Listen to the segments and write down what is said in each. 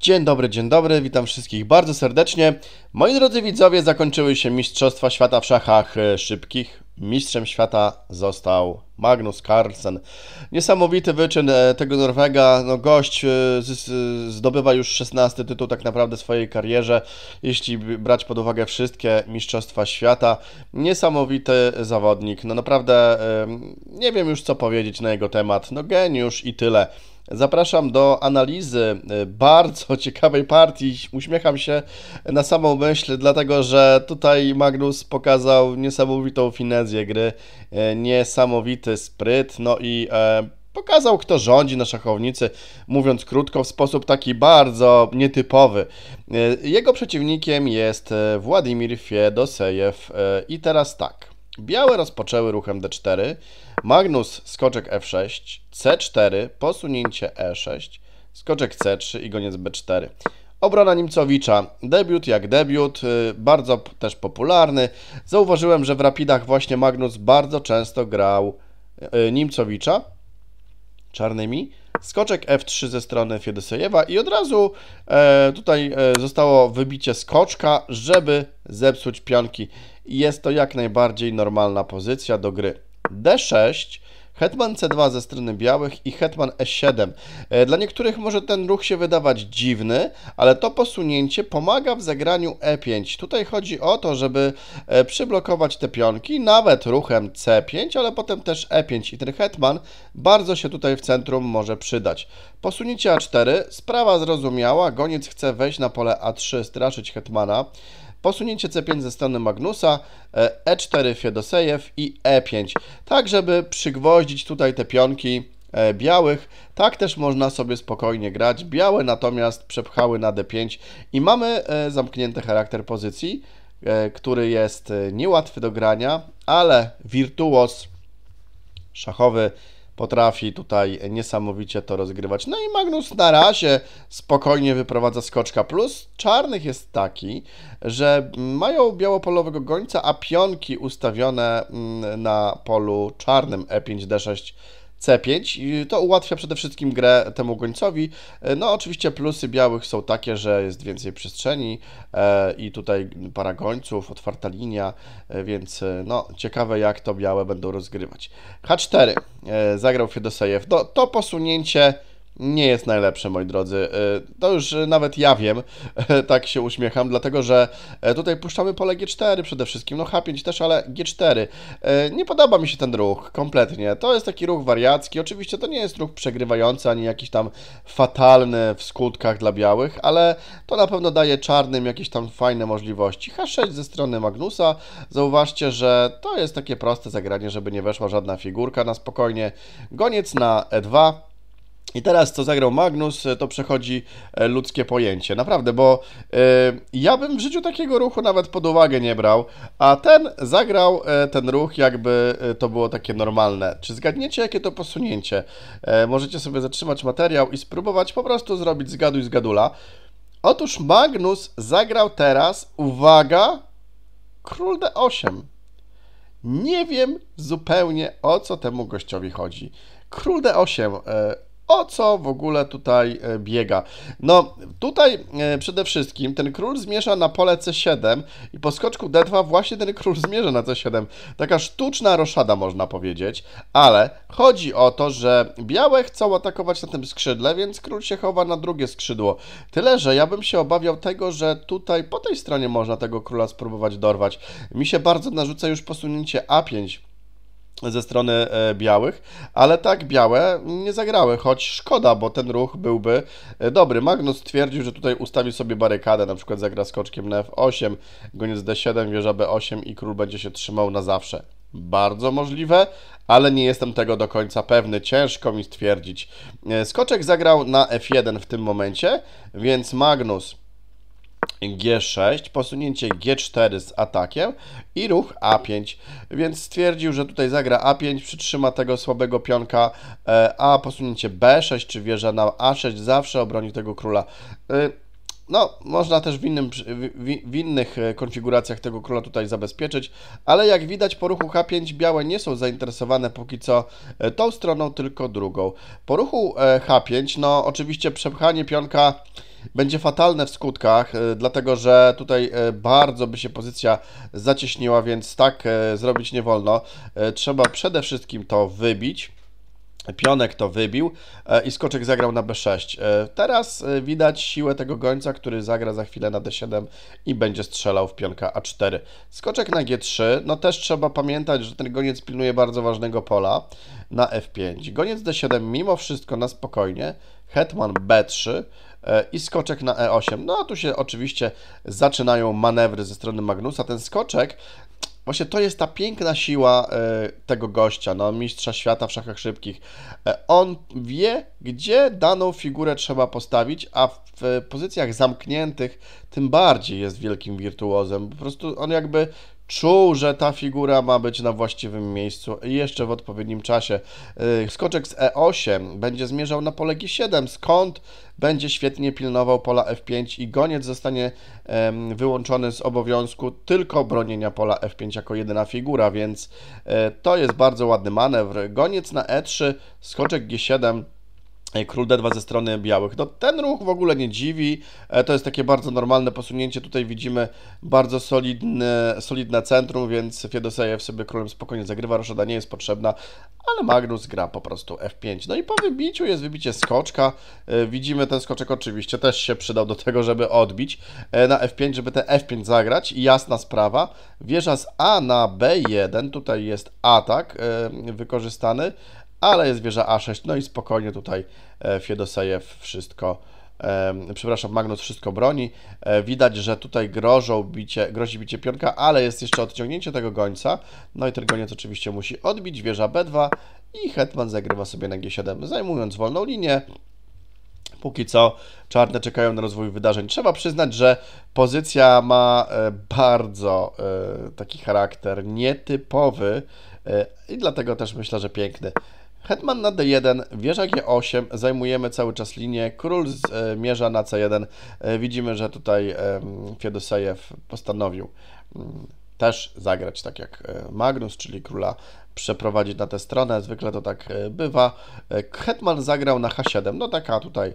Dzień dobry, dzień dobry, witam wszystkich bardzo serdecznie. Moi drodzy widzowie, zakończyły się Mistrzostwa Świata w Szachach e, Szybkich. Mistrzem świata został Magnus Carlsen. Niesamowity wyczyn e, tego Norwega. No gość e, zdobywa już 16 tytuł tak naprawdę w swojej karierze, jeśli brać pod uwagę wszystkie mistrzostwa świata. Niesamowity zawodnik. No naprawdę nie wiem już co powiedzieć na jego temat. No geniusz i tyle. Zapraszam do analizy e, bardzo ciekawej partii. Uśmiecham się na samą myśl, dlatego że tutaj Magnus pokazał niesamowitą finezję gry, e, niesamowity spryt, no i e, pokazał, kto rządzi na szachownicy, mówiąc krótko, w sposób taki bardzo nietypowy. Jego przeciwnikiem jest Władimir Fiedosejew i teraz tak. Białe rozpoczęły ruchem d4, Magnus skoczek f6, c4, posunięcie e6, skoczek c3 i goniec b4. Obrona Nimcowicza, debiut jak debiut, y, bardzo też popularny. Zauważyłem, że w Rapidach właśnie Magnus bardzo często grał y, Nimcowicza czarnymi, Skoczek F3 ze strony Fiedysejewa i od razu e, tutaj e, zostało wybicie skoczka, żeby zepsuć pionki. Jest to jak najbardziej normalna pozycja do gry. D6 Hetman C2 ze strony białych i Hetman E7. E, dla niektórych może ten ruch się wydawać dziwny, ale to posunięcie pomaga w zagraniu E5. Tutaj chodzi o to, żeby e, przyblokować te pionki, nawet ruchem C5, ale potem też E5 i ten Hetman bardzo się tutaj w centrum może przydać. Posunięcie A4, sprawa zrozumiała, goniec chce wejść na pole A3, straszyć Hetmana posunięcie C5 ze strony Magnusa, E4 e Fiedosejew i E5, tak żeby przygwoździć tutaj te pionki e, białych. Tak też można sobie spokojnie grać. Białe natomiast przepchały na D5 i mamy e, zamknięty charakter pozycji, który jest niełatwy do grania, ale wirtuos szachowy potrafi tutaj niesamowicie to rozgrywać. No i Magnus na razie spokojnie wyprowadza skoczka. Plus czarnych jest taki, że mają białopolowego gońca, a pionki ustawione mm, na polu czarnym E5, D6, C5. I to ułatwia przede wszystkim grę temu gońcowi. E, no oczywiście plusy białych są takie, że jest więcej przestrzeni e, i tutaj para gońców, otwarta linia, e, więc no ciekawe jak to białe będą rozgrywać. H4 zagrał Fedosejew. No to posunięcie nie jest najlepsze, moi drodzy. E, to już e, nawet ja wiem, e, tak się uśmiecham, dlatego że tutaj puszczamy pole G4 przede wszystkim, no H5 też, ale G4. Nie podoba mi się ten ruch kompletnie. To jest taki ruch wariacki. Oczywiście to nie jest ruch przegrywający, ani jakiś tam fatalny w skutkach dla białych, ale to na pewno daje czarnym jakieś tam fajne możliwości. H6 ze strony Magnusa. Zauważcie, że to jest takie proste zagranie, żeby nie weszła żadna figurka na spokojnie. Goniec na E2. I teraz, co zagrał Magnus, e, to przechodzi e, ludzkie pojęcie. Naprawdę, bo y, ja bym w życiu takiego ruchu nawet pod uwagę nie brał, a ten zagrał y, ten ruch, jakby to było takie normalne. Czy zgadniecie, jakie to posunięcie? możecie sobie zatrzymać materiał i spróbować po prostu zrobić zgaduj zgadula. Otóż Magnus zagrał teraz, uwaga, król D8. Nie wiem zupełnie o co temu gościowi chodzi. Król D8 o co w ogóle tutaj e, biega. No, tutaj e, przede wszystkim ten król zmierza na pole C7 i po skoczku D2 właśnie ten król zmierza na C7. Taka sztuczna roszada można powiedzieć, ale chodzi o to, że białe chcą atakować na tym skrzydle, więc król się chowa na drugie skrzydło. Tyle, że ja bym się obawiał tego, że tutaj po tej stronie można tego króla spróbować dorwać. Mi się bardzo narzuca już posunięcie A5 ze strony e, białych, ale tak białe nie zagrały, choć szkoda, bo ten ruch byłby e, dobry. Magnus twierdził, że tutaj ustawi sobie barykadę, na przykład zagra skoczkiem na f8, goniec d7, wieża b8 i król będzie się trzymał na zawsze. Bardzo możliwe, ale nie jestem tego do końca pewny, ciężko mi stwierdzić. E, Skoczek zagrał na f1 w tym momencie, więc Magnus G6, posunięcie G4 z atakiem i ruch A5. Więc stwierdził, że tutaj zagra A5, przytrzyma tego słabego pionka, e, a posunięcie B6 czy wieża na A6 zawsze obroni tego króla. E, no, można też w, innym, w, innych e, konfiguracjach tego króla tutaj zabezpieczyć, ale jak widać po ruchu H5 białe nie są zainteresowane póki co tą stroną, tylko drugą. Po ruchu H5, no oczywiście przepchanie pionka będzie fatalne w skutkach, e, dlatego że tutaj e, bardzo by się pozycja zacieśniła, więc tak e, zrobić nie wolno. Trzeba przede wszystkim to wybić. Pionek to wybił i skoczek zagrał na B6. Teraz widać siłę tego gońca, który zagra za chwilę na D7 i będzie strzelał w pionka A4. Skoczek na G3, no też trzeba pamiętać, że ten goniec pilnuje bardzo ważnego pola na F5. Goniec D7 mimo wszystko na spokojnie, hetman B3, E, i skoczek na E8. No a tu się oczywiście zaczynają manewry ze strony Magnusa. Ten skoczek Właśnie to jest ta piękna siła e, tego gościa, no, mistrza świata w szachach szybkich. E, on wie, gdzie daną figurę trzeba postawić, a w pozycjach zamkniętych tym bardziej jest wielkim wirtuozem. Po prostu on jakby czuł, że ta figura ma być na właściwym miejscu i jeszcze w odpowiednim czasie. Y, skoczek z E8 będzie zmierzał na pole G7, skąd będzie świetnie pilnował pola F5 i goniec zostanie wyłączony z obowiązku tylko bronienia pola F5 jako jedyna figura, więc e, to jest bardzo ładny manewr. Goniec na E3, skoczek G7 E, król D2 ze strony białych. No ten ruch w ogóle nie dziwi, e, to jest takie bardzo normalne posunięcie, tutaj widzimy bardzo solidne, solidne centrum, więc Fiedosejew sobie królem spokojnie zagrywa, roszada nie jest potrzebna, ale Magnus gra po prostu F5. No i po wybiciu jest wybicie skoczka, e, widzimy ten skoczek oczywiście też się przydał do tego, żeby odbić na F5, żeby te F5 zagrać jasna sprawa, wieża z A na B1, tutaj jest atak wykorzystany, ale jest wieża A6, no i spokojnie tutaj e, Fiedosejew wszystko, przepraszam, Magnus wszystko broni. E, widać, że tutaj grożą bicie, grozi bicie pionka, ale jest jeszcze odciągnięcie tego gońca, no i ten goniec oczywiście musi odbić, wieża B2 i Hetman zagrywa sobie na G7, zajmując wolną linię. Póki co czarne czekają na rozwój wydarzeń. Trzeba przyznać, że pozycja ma e, bardzo taki charakter nietypowy i dlatego też myślę, że piękny. Hetman na D1, wieża G8, zajmujemy cały czas linię, król zmierza e, na C1. E, widzimy, że tutaj Fiedosejew postanowił mm, też zagrać tak jak e, Magnus, czyli króla przeprowadzić na tę stronę. Zwykle to tak e, bywa. E, Hetman zagrał na H7. No taka tutaj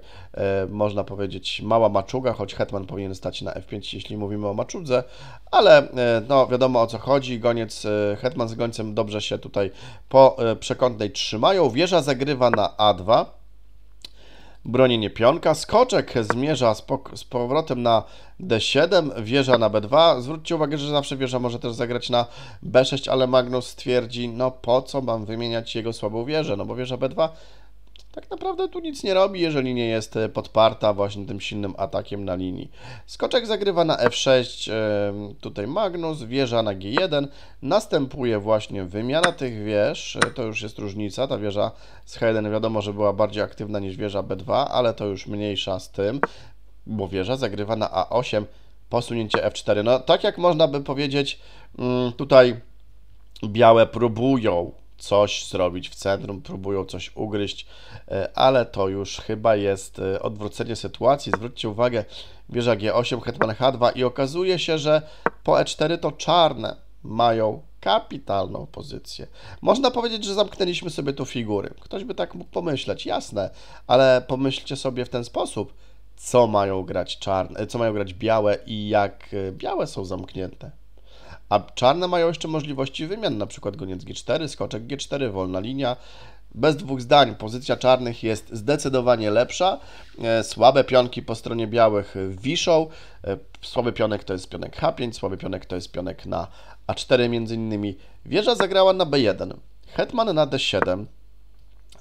można powiedzieć mała maczuga, choć Hetman powinien stać na F5, jeśli mówimy o maczudze, ale no wiadomo o co chodzi. Goniec, Hetman z gońcem dobrze się tutaj po przekątnej trzymają. Wieża zagrywa na A2 bronienie pionka. Skoczek zmierza z, z, powrotem na D7, wieża na B2. Zwróćcie uwagę, że zawsze wieża może też zagrać na B6, ale Magnus stwierdzi, no po co mam wymieniać jego słabą wieżę, no bo wieża B2 tak naprawdę tu nic nie robi, jeżeli nie jest e, podparta właśnie tym silnym atakiem na linii. Skoczek zagrywa na f6, tutaj Magnus, wieża na g1, następuje właśnie wymiana tych wież, e, to już jest różnica, ta wieża z h1 wiadomo, że była bardziej aktywna niż wieża b2, ale to już mniejsza z tym, bo wieża zagrywa na a8, posunięcie f4. No tak jak można by powiedzieć, mm, tutaj białe próbują coś zrobić w centrum, próbują coś ugryźć, e, ale to już chyba jest e, odwrócenie sytuacji. Zwróćcie uwagę, wieża G8, hetman H2 i okazuje się, że po E4 to czarne mają kapitalną pozycję. Można powiedzieć, że zamknęliśmy sobie tu figury. Ktoś by tak mógł pomyśleć, jasne, ale pomyślcie sobie w ten sposób, co mają grać czarne, co mają grać białe i jak e, białe są zamknięte. A czarne mają jeszcze możliwości wymian, na przykład goniec G4, skoczek G4, wolna linia. Bez dwóch zdań pozycja czarnych jest zdecydowanie lepsza. E, słabe pionki po stronie białych wiszą. E, słaby pionek to jest pionek H5, słaby pionek to jest pionek na A4 między innymi. Wieża zagrała na B1, hetman na D7,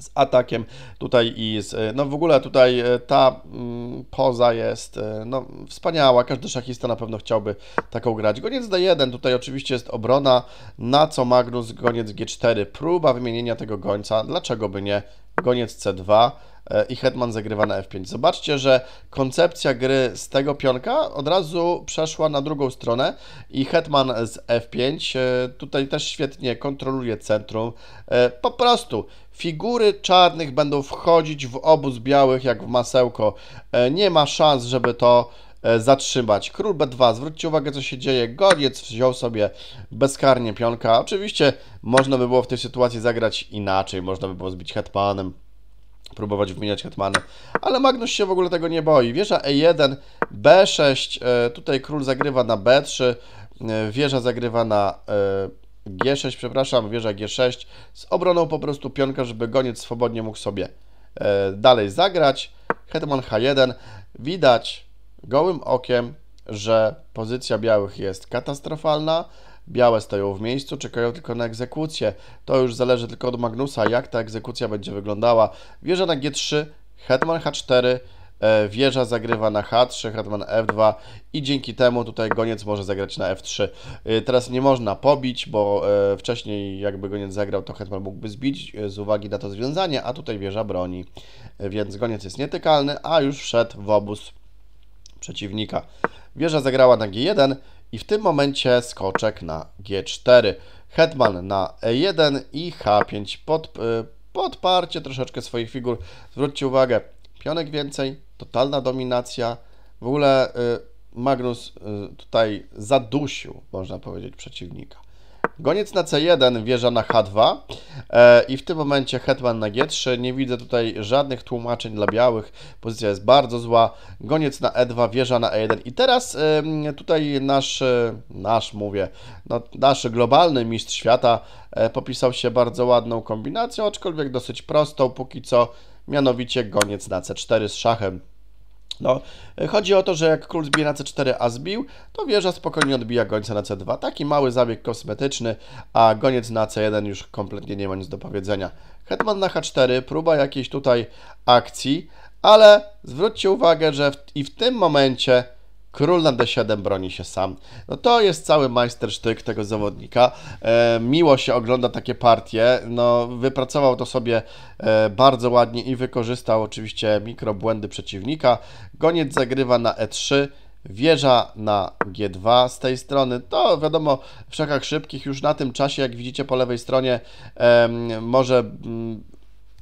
z atakiem tutaj i z... E, no w ogóle tutaj e, ta mm, poza jest e, no, wspaniała, każdy szachista na pewno chciałby taką grać. Goniec D1, tutaj oczywiście jest obrona, na co Magnus, goniec G4, próba wymienienia tego gońca, dlaczego by nie, goniec C2, E, i hetman zagrywa na f5. Zobaczcie, że koncepcja gry z tego pionka od razu przeszła na drugą stronę i hetman z f5 e, tutaj też świetnie kontroluje centrum. E, po prostu Figury czarnych będą wchodzić w obóz białych jak w masełko. Nie ma szans, żeby to zatrzymać. Król B2, zwróćcie uwagę co się dzieje. Goriec wziął sobie bezkarnie pionka. Oczywiście można by było w tej sytuacji zagrać inaczej. Można by było zbić hetmanem próbować wymieniać hetmany. Ale Magnus się w ogóle tego nie boi. Wieża E1, B6, e, tutaj król zagrywa na B3, e, wieża zagrywa na e, G6, przepraszam, wieża G6 z obroną po prostu pionka, żeby goniec swobodnie mógł sobie dalej zagrać. Hetman H1. Widać gołym okiem, że pozycja białych jest katastrofalna. Białe stoją w miejscu, czekają tylko na egzekucję. To już zależy tylko od Magnusa, jak ta egzekucja będzie wyglądała. Wieża na G3, hetman H4, e, wieża zagrywa na H3, hetman F2 i dzięki temu tutaj goniec może zagrać na F3. E, teraz nie można pobić, bo e, wcześniej jakby goniec zagrał, to hetman mógłby zbić z uwagi na to związanie, a tutaj wieża broni. Więc goniec jest nietykalny, a już wszedł w obóz przeciwnika. Wieża zagrała na G1, i w tym momencie skoczek na G4. Hetman na E1 i H5. Pod, y, podparcie troszeczkę swoich figur. Zwróćcie uwagę, pionek więcej, totalna dominacja. W ogóle y, Magnus y, tutaj zadusił, można powiedzieć, przeciwnika. Goniec na C1, wieża na H2 e, i w tym momencie hetman na G3. Nie widzę tutaj żadnych tłumaczeń dla białych. Pozycja jest bardzo zła. Goniec na E2, wieża na E1 i teraz e, tutaj nasz, e, nasz mówię, no, nasz globalny mistrz świata e, popisał się bardzo ładną kombinacją, aczkolwiek dosyć prostą póki co, mianowicie goniec na C4 z szachem. No, chodzi o to, że jak król zbije na c4, a zbił, to wieża spokojnie odbija gońca na c2. Taki mały zabieg kosmetyczny, a goniec na c1 już kompletnie nie ma nic do powiedzenia. Hetman na h4, próba jakiejś tutaj akcji, ale zwróćcie uwagę, że w, i w tym momencie Król na D7 broni się sam. No to jest cały majstersztyk tego zawodnika. E, miło się ogląda takie partie. No, wypracował to sobie e, bardzo ładnie i wykorzystał oczywiście mikrobłędy przeciwnika. Goniec zagrywa na E3 wieża na G2 z tej strony. To wiadomo, w szachach szybkich już na tym czasie, jak widzicie po lewej stronie, może mm,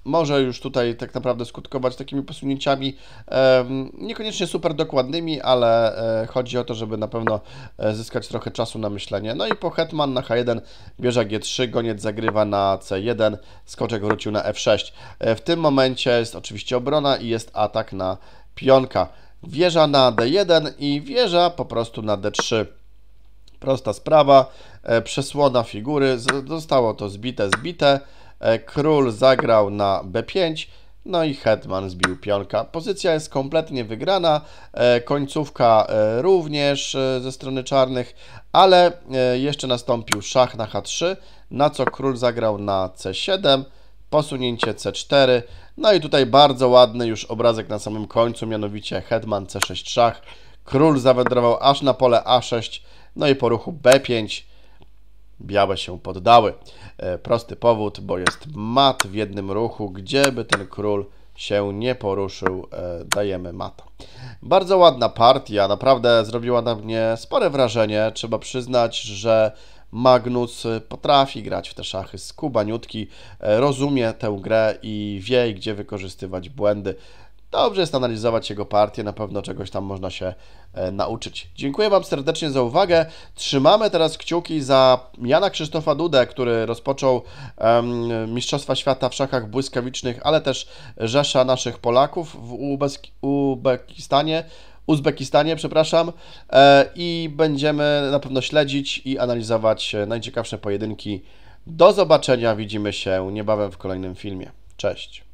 może już tutaj tak naprawdę skutkować takimi posunięciami niekoniecznie super dokładnymi, ale e, chodzi o to, żeby na pewno e, zyskać trochę czasu na myślenie. No i po hetman na H1 bierze G3, goniec zagrywa na C1, skoczek wrócił na F6. E, w tym momencie jest oczywiście obrona i jest atak na pionka. Wieża na D1 i wieża po prostu na D3 prosta sprawa, przesłona figury, zostało to zbite, zbite, E, król zagrał na B5, no i hetman zbił pionka. Pozycja jest kompletnie wygrana, e, końcówka e, również ze strony czarnych, ale jeszcze nastąpił szach na H3, na co król zagrał na C7, posunięcie C4, no i tutaj bardzo ładny już obrazek na samym końcu, mianowicie hetman C6 szach, król zawędrował aż na pole A6, no i po ruchu B5 Białe się poddały. E, prosty powód, bo jest mat w jednym ruchu, gdzieby ten król się nie poruszył, e, dajemy mata. Bardzo ładna partia, naprawdę zrobiła na mnie spore wrażenie. Trzeba przyznać, że Magnus potrafi grać w te szachy skubaniutki, e, rozumie tę grę i wie, gdzie wykorzystywać błędy. Dobrze jest analizować jego partię, na pewno czegoś tam można się e, nauczyć. Dziękuję Wam serdecznie za uwagę. Trzymamy teraz kciuki za Jana Krzysztofa Dudę, który rozpoczął um, Mistrzostwa Świata w szachach błyskawicznych, ale też rzesza naszych Polaków w Uzbekistanie. Uzbekistanie, przepraszam, e, i będziemy na pewno śledzić i analizować e, najciekawsze pojedynki. Do zobaczenia, widzimy się niebawem w kolejnym filmie. Cześć.